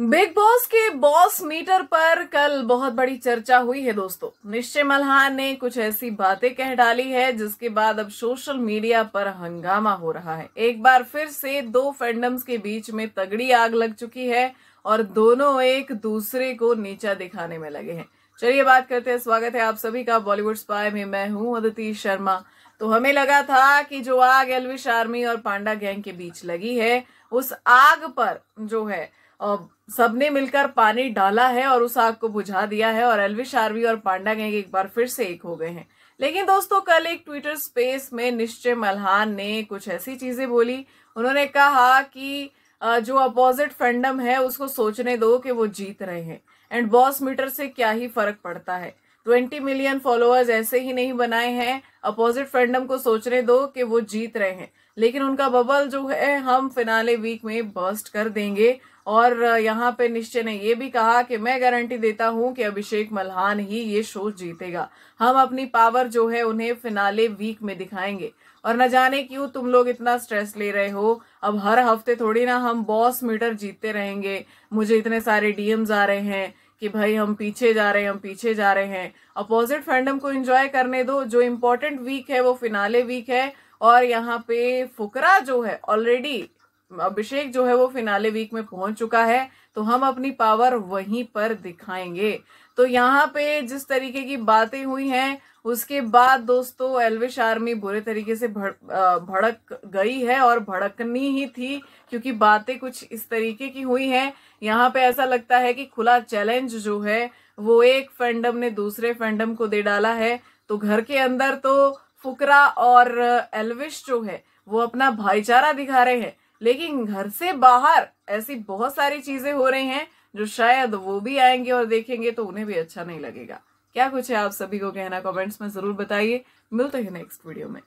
big Boss के boss meter पर कल बहुत बड़ी चर्चा हुई है दोस्तों निश्चय मल्हान ने कुछ ऐसी बातें कह डाली है जिसके बाद अब सोशल मीडिया पर हंगामा हो रहा है एक बार फिर से दो फैंडम्स के बीच में तगड़ी आग लग चुकी है और दोनों एक दूसरे को नीचा दिखाने में लगे हैं चलिए बात करते हैं स्वागत है आप सभी का बॉलीवुड स्पाय में मैं हूं अदिति शर्मा तो हमें लगा था कि जो आग एलविश आर्मी और पांडा गैंग के बीच लगी है उस आग पर जो है सबने मिलकर पानी डाला है और उस आग को बुझा दिया है और एलवी शार्वी और पांडा गैंग एक बार फिर से एक हो गए हैं लेकिन दोस्तों कल एक ट्विटर स्पेस में निश्चय मल्हान ने कुछ ऐसी चीजें बोली उन्होंने कहा कि जो अपोजिट फ्रेंडम है उसको सोचने दो कि वो जीत रहे हैं एंड बॉस मीटर से क्या ही फर्क पड़ता है ट्वेंटी मिलियन फॉलोअर्स ऐसे ही नहीं बनाए हैं अपोजिट फ्रेंडम को सोचने दो कि वो जीत रहे हैं लेकिन उनका बबल जो है हम फिनाले वीक में बर्स्ट कर देंगे और यहाँ पे निश्चय ने ये भी कहा कि मैं गारंटी देता हूँ कि अभिषेक मल्हान ही ये शो जीतेगा हम अपनी पावर जो है उन्हें फिनाले वीक में दिखाएंगे और न जाने क्यों तुम लोग इतना स्ट्रेस ले रहे हो अब हर हफ्ते थोड़ी ना हम बॉस मीटर जीतते रहेंगे मुझे इतने सारे डीएम्स आ रहे हैं कि भाई हम पीछे जा रहे हैं हम पीछे जा रहे हैं अपोजिट फैंडम को एंजॉय करने दो जो इम्पोर्टेंट वीक है वो फिनाले वीक है और यहाँ पे फुकरा जो है ऑलरेडी अभिषेक जो है वो फिनाले वीक में पहुंच चुका है तो हम अपनी पावर वहीं पर दिखाएंगे तो यहाँ पे जिस तरीके की बातें हुई हैं उसके बाद दोस्तों एलविश आर्मी बुरे तरीके से भड़, भड़क गई है और भड़कनी ही थी क्योंकि बातें कुछ इस तरीके की हुई हैं यहाँ पे ऐसा लगता है कि खुला चैलेंज जो है वो एक फैंडम ने दूसरे फैंडम को दे डाला है तो घर के अंदर तो फुकरा और एलविश जो है वो अपना भाईचारा दिखा रहे हैं लेकिन घर से बाहर ऐसी बहुत सारी चीजें हो रही हैं जो शायद वो भी आएंगे और देखेंगे तो उन्हें भी अच्छा नहीं लगेगा क्या कुछ है आप सभी को कहना कमेंट्स में जरूर बताइए मिलते हैं नेक्स्ट वीडियो में